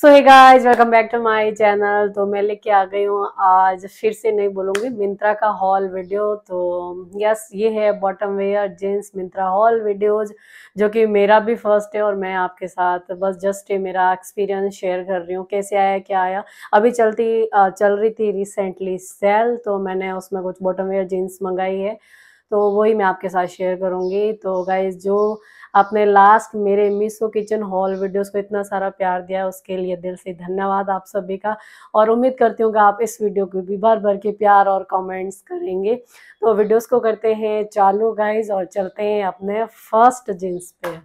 so hi guys welcome back to my channel तो मैं लेके आ गई हूँ आज फिर से नहीं बोलूँगी मिंत्रा का हॉल वीडियो तो यस ये है bottom wear jeans Myntra haul videos जो कि मेरा भी फर्स्ट है और मैं आपके साथ बस जस्ट ये मेरा एक्सपीरियंस शेयर कर रही हूँ कैसे आया क्या आया अभी चलती चल रही थी रिसेंटली सेल तो मैंने उसमें कुछ बॉटम वेयर जीन्स मंगाई है तो वही मैं आपके साथ शेयर करूँगी तो गाइज जो आपने लास्ट मेरे मिसो किचन हॉल वीडियोस को इतना सारा प्यार दिया उसके लिए दिल से धन्यवाद आप सभी का और उम्मीद करती हूँ कि आप इस वीडियो को भी भर भर के प्यार और कमेंट्स करेंगे तो वीडियोस को करते हैं चालू गाइज और चलते हैं अपने फर्स्ट जींस पे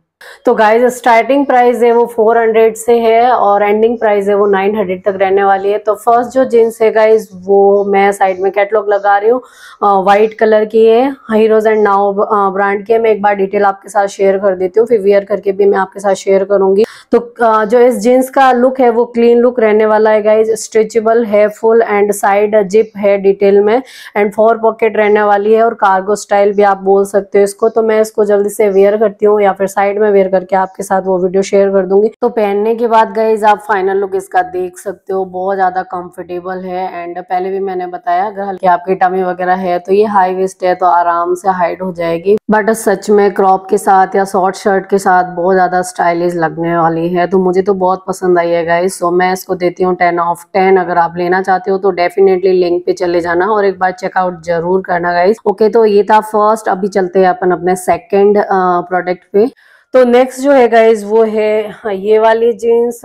तो गाइज स्टार्टिंग प्राइस है वो 400 से है और एंडिंग प्राइस है वो 900 तक रहने वाली है तो फर्स्ट जो जीन्स है गाइज वो मैं साइड में कैटलॉग लगा रही हूँ वाइट कलर की है हीरोज एंड नाउ ब्रांड की है मैं एक बार डिटेल आपके साथ शेयर कर देती हूँ फिर वेयर करके भी मैं आपके साथ शेयर करूंगी तो आ, जो इस जीन्स का लुक है वो क्लीन लुक रहने वाला है गाइज स्ट्रेचेबल है फुल एंड साइड जिप है डिटेल में एंड फोर पॉकेट रहने वाली है और कार्गो स्टाइल भी आप बोल सकते हो इसको तो मैं इसको जल्दी से वियर करती हूँ या फिर साइड में मैं वेयर करके आपके साथ वो वीडियो शेयर कर दूंगी तो पहनने के बाद गाइज आप फाइनल लुक इसका देख सकते हो बहुत ज्यादा कंफर्टेबल है एंड पहले भी मैंने बताया अगर हल्की आपकी टमी वगैरह है तो ये हाई वेस्ट है तो आराम से हाइट हो जाएगी बट सच में क्रॉप के साथ या शॉर्ट शर्ट के साथ बहुत ज्यादा स्टाइलिश लगने वाली है तो मुझे तो बहुत पसंद आई है गाइज सो मैं इसको देती हूँ टेन ऑफ टेन अगर आप लेना चाहते हो तो डेफिनेटली लिंक पे चले जाना और एक बार चेकआउट जरूर करना गाइज ओके तो ये था फर्स्ट अभी चलते हैं अपन अपने सेकेंड प्रोडक्ट पे तो नेक्स्ट जो है गाइज वो है हाँ, ये वाली जीन्स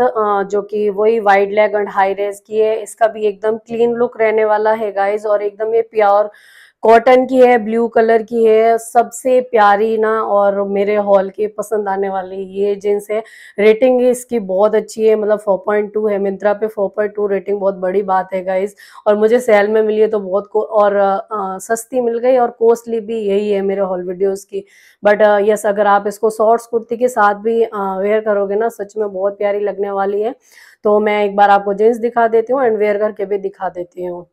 जो कि वही wide leg and high rise की है इसका भी एकदम क्लीन लुक रहने वाला है गाइज और एकदम ये प्योर कॉटन की है ब्लू कलर की है सबसे प्यारी ना और मेरे हॉल के पसंद आने वाली ये जीन्स है रेटिंग इसकी बहुत अच्छी है मतलब 4.2 है मिंत्रा पे 4.2 रेटिंग बहुत बड़ी बात है गाइज और मुझे सेल में मिली है तो बहुत को और आ, सस्ती मिल गई और कॉस्टली भी यही है मेरे हॉल वीडियोज़ की बट यस अगर आप इसको शॉर्ट्स कुर्ती के साथ भी वेयर करोगे ना सच में बहुत प्यारी लगने वाली है तो मैं एक बार आपको जीन्स दिखा देती हूँ एंड वेयर करके भी दिखा देती हूँ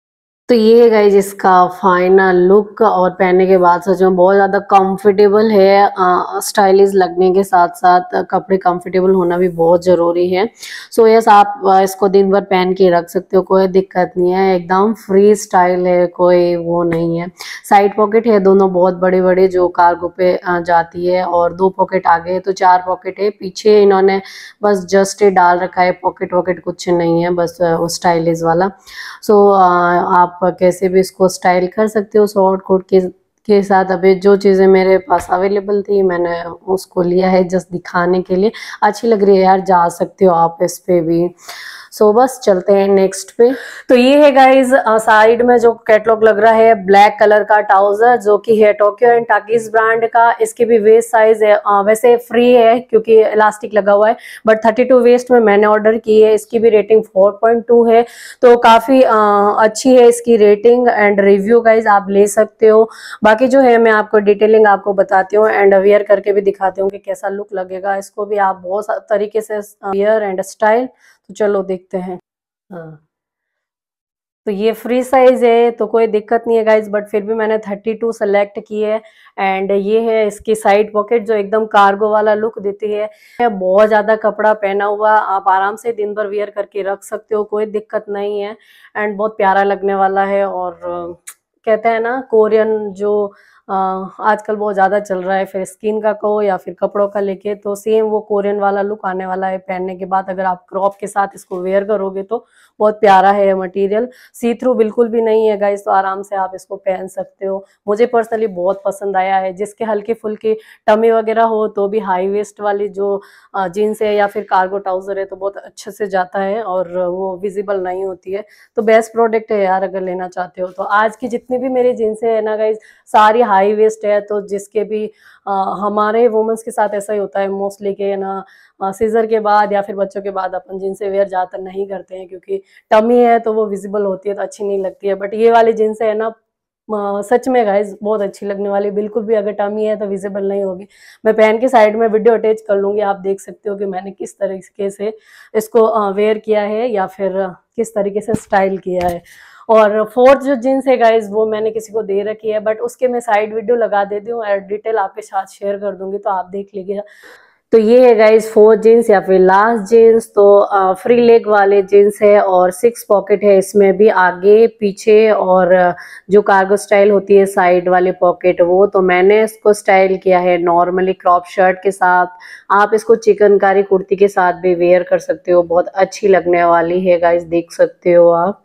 तो ये है गाइज इसका फाइनल लुक और पहनने के बाद सच में बहुत ज़्यादा कंफर्टेबल है स्टाइलिश लगने के साथ साथ कपड़े कंफर्टेबल होना भी बहुत ज़रूरी है सो so, यस yes, आप इसको दिन भर पहन के रख सकते हो कोई दिक्कत नहीं है एकदम फ्री स्टाइल है कोई वो नहीं है साइड पॉकेट है दोनों बहुत बड़े बड़े जो कार्गो पे जाती है और दो पॉकेट आगे है तो चार पॉकेट है पीछे इन्होंने बस जस्ट डाल रखा है पॉकेट वॉकेट कुछ नहीं है बस स्टाइलिश वाला सो so, आप आप कैसे भी इसको स्टाइल कर सकते हो शॉर्ट कोट के के साथ अभी जो चीज़ें मेरे पास अवेलेबल थी मैंने उसको लिया है जस्ट दिखाने के लिए अच्छी लग रही है यार जा सकते हो आप इस पर भी सो so, बस चलते हैं नेक्स्ट पे तो ये है गाइज साइड में जो कैटलॉग लग रहा है ब्लैक कलर का ट्राउजर जो कि है टोक्यो एंड टाकिस ब्रांड का इसकी भी वेस्ट साइज है आ, वैसे फ्री है क्योंकि इलास्टिक लगा हुआ है बट 32 वेस्ट में मैंने ऑर्डर की है इसकी भी रेटिंग 4.2 है तो काफी आ, अच्छी है इसकी रेटिंग एंड रिव्यू गाइज आप ले सकते हो बाकी बाकी जो है मैं आपको डिटेलिंग आपको बताती हूँ एंड वेयर करके भी दिखाती हूँ कि कैसा लुक लगेगा इसको भी आप बहुत तरीके से वेयर एंड स्टाइल तो चलो देखते हैं हाँ तो ये फ्री साइज है तो कोई दिक्कत नहीं है गाइज बट फिर भी मैंने 32 टू सेलेक्ट की है एंड ये है इसकी साइड पॉकेट जो एकदम कार्गो वाला लुक देती है बहुत ज़्यादा कपड़ा पहना हुआ आप आराम से दिन भर वेयर करके रख सकते हो कोई दिक्कत नहीं है एंड बहुत प्यारा लगने वाला है और कहते हैं ना कोरियन जो आजकल बहुत ज़्यादा चल रहा है फिर स्किन का कहो या फिर कपड़ों का लेके तो सेम वो कोरियन वाला लुक आने वाला है पहनने के बाद अगर आप क्रॉप के साथ इसको वेयर करोगे तो बहुत प्यारा है मटेरियल सी थ्रू बिल्कुल भी नहीं है गाइस तो आराम से आप इसको पहन सकते हो मुझे पर्सनली बहुत पसंद आया है जिसके हल्के फुल्के टमी वगैरह हो तो भी हाई वेस्ट वाली जो जीन्स है या फिर कार्गो ट्राउज़र है तो बहुत अच्छे से जाता है और वो विजिबल नहीं होती है तो बेस्ट प्रोडक्ट है यार अगर लेना चाहते हो तो आज की जितनी भी मेरी जीन्सें है ना गाइज सारी हाई वेस्ट है तो जिसके भी आ, हमारे वुमेंस के साथ ऐसा ही होता है मोस्टली के ना सीजर के बाद या फिर बच्चों के बाद अपन जिनसे वेयर ज़्यादातर नहीं करते हैं क्योंकि टमी है तो वो विजिबल होती है तो अच्छी नहीं लगती है बट ये वाली जिनसे है ना सच में गाइज बहुत अच्छी लगने वाली बिल्कुल भी अगर टमी है तो विजिबल नहीं होगी मैं पहन के साइड में वीडियो अटैच कर लूँगी आप देख सकते हो कि मैंने किस तरीके से इसको वेयर किया है या फिर किस तरीके से स्टाइल किया है और फोर्थ जो जीन्स है गाइज वो मैंने किसी को दे रखी है बट उसके मैं साइड वीडियो लगा देती हूँ डिटेल आपके साथ शेयर कर दूंगी तो आप देख लीजिएगा तो ये है गाइज फोर्थ जीन्स या फिर लास्ट जीन्स तो फ्री लेग वाले जीन्स है और सिक्स पॉकेट है इसमें भी आगे पीछे और जो कार्गो स्टाइल होती है साइड वाले पॉकेट वो तो मैंने इसको स्टाइल किया है नॉर्मली क्रॉप शर्ट के साथ आप इसको चिकनकारी कुर्ती के साथ भी वेयर कर सकते हो बहुत अच्छी लगने वाली है गाइज देख सकते हो आप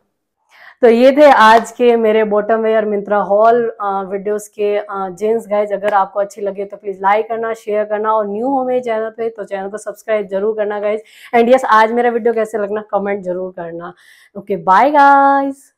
तो ये थे आज के मेरे bottom wear Myntra haul videos के जेंट्स गाइज अगर आपको अच्छी लगे तो प्लीज़ लाइक करना शेयर करना और न्यू हो मेरे चैनल पे तो चैनल को सब्सक्राइब जरूर करना गाइज एंड यस आज मेरा वीडियो कैसे लगना कमेंट जरूर करना ओके बाय गाइज